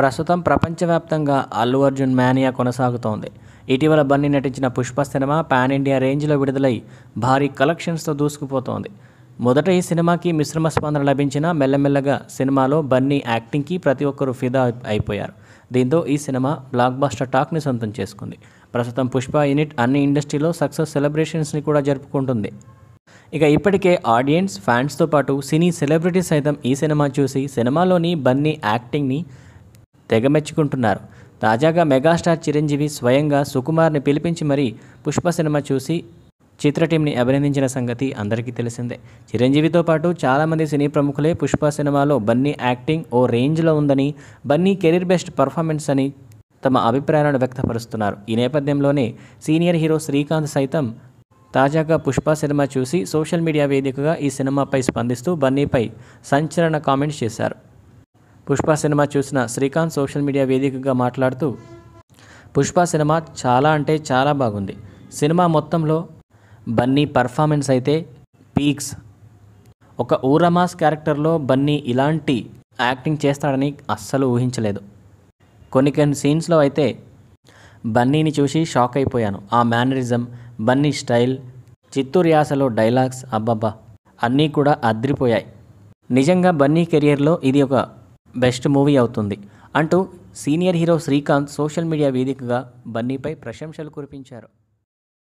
ప్రస్తుతం ప్రపంచవ్యాప్తంగా అల్లు అర్జున్ మేనియా కొనసాగుతోంది ఇటీవల బన్నీ నటించిన పుష్ప సినిమా పాన్ ఇండియా రేంజ్లో విడుదలై భారీ కలెక్షన్స్తో దూసుకుపోతోంది మొదట ఈ సినిమాకి మిశ్రమ స్పందన లభించినా మెల్లమెల్లగా సినిమాలో బన్నీ యాక్టింగ్కి ప్రతి ఒక్కరూ ఫిదా అయిపోయారు దీంతో ఈ సినిమా బ్లాక్ బాస్టర్ టాక్ని సొంతం చేసుకుంది ప్రస్తుతం పుష్ప యూనిట్ అన్ని ఇండస్ట్రీలో సక్సెస్ సెలబ్రేషన్స్ని కూడా జరుపుకుంటుంది ఇక ఇప్పటికే ఆడియన్స్ ఫ్యాన్స్తో పాటు సినీ సెలబ్రిటీస్ సైతం ఈ సినిమా చూసి సినిమాలోని బన్నీ యాక్టింగ్ని తెగ మెచ్చుకుంటున్నారు తాజాగా మెగాస్టార్ చిరంజీవి స్వయంగా సుకుమార్ని పిలిపించి మరీ పుష్ప సినిమా చూసి చిత్ర టీంని అభినందించిన సంగతి అందరికీ తెలిసిందే చిరంజీవితో పాటు చాలామంది సినీ ప్రముఖులే పుష్ప సినిమాలో బన్నీ యాక్టింగ్ ఓ రేంజ్లో ఉందని బన్నీ కెరీర్ బెస్ట్ పర్ఫార్మెన్స్ అని తమ అభిప్రాయాలను వ్యక్తపరుస్తున్నారు ఈ నేపథ్యంలోనే సీనియర్ హీరో శ్రీకాంత్ సైతం తాజాగా పుష్ప సినిమా చూసి సోషల్ మీడియా వేదికగా ఈ సినిమాపై స్పందిస్తూ బన్నీపై సంచలన కామెంట్స్ చేశారు పుష్ప సినిమా చూసిన శ్రీకాంత్ సోషల్ మీడియా వేదికగా మాట్లాడుతూ పుష్ప సినిమా చాలా అంటే చాలా బాగుంది సినిమా మొత్తంలో బన్నీ పర్ఫార్మెన్స్ అయితే పీక్స్ ఒక ఊరమాస్ క్యారెక్టర్లో బన్నీ ఇలాంటి యాక్టింగ్ చేస్తాడని అస్సలు ఊహించలేదు కొన్ని కొన్ని సీన్స్లో అయితే బన్నీని చూసి షాక్ అయిపోయాను ఆ మేనరిజం బన్నీ స్టైల్ చిత్తూరు యాసలో డైలాగ్స్ అబ్బబ్బా అన్నీ కూడా అద్రిపోయాయి నిజంగా బన్నీ కెరియర్లో ఇది ఒక బెస్ట్ మూవీ అవుతుంది అంటూ senior hero Srikanth social media వేదికగా బన్నీపై ప్రశంసలు కురిపించారు